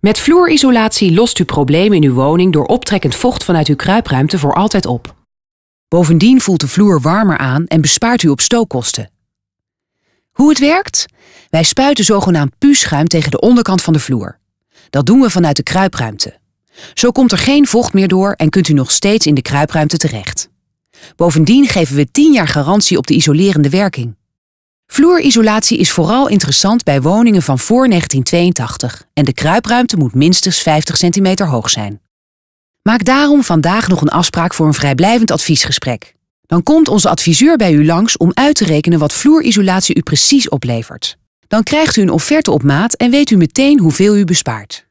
Met vloerisolatie lost u problemen in uw woning door optrekkend vocht vanuit uw kruipruimte voor altijd op. Bovendien voelt de vloer warmer aan en bespaart u op stookkosten. Hoe het werkt? Wij spuiten zogenaamd puuschuim tegen de onderkant van de vloer. Dat doen we vanuit de kruipruimte. Zo komt er geen vocht meer door en kunt u nog steeds in de kruipruimte terecht. Bovendien geven we 10 jaar garantie op de isolerende werking. Vloerisolatie is vooral interessant bij woningen van voor 1982 en de kruipruimte moet minstens 50 centimeter hoog zijn. Maak daarom vandaag nog een afspraak voor een vrijblijvend adviesgesprek. Dan komt onze adviseur bij u langs om uit te rekenen wat vloerisolatie u precies oplevert. Dan krijgt u een offerte op maat en weet u meteen hoeveel u bespaart.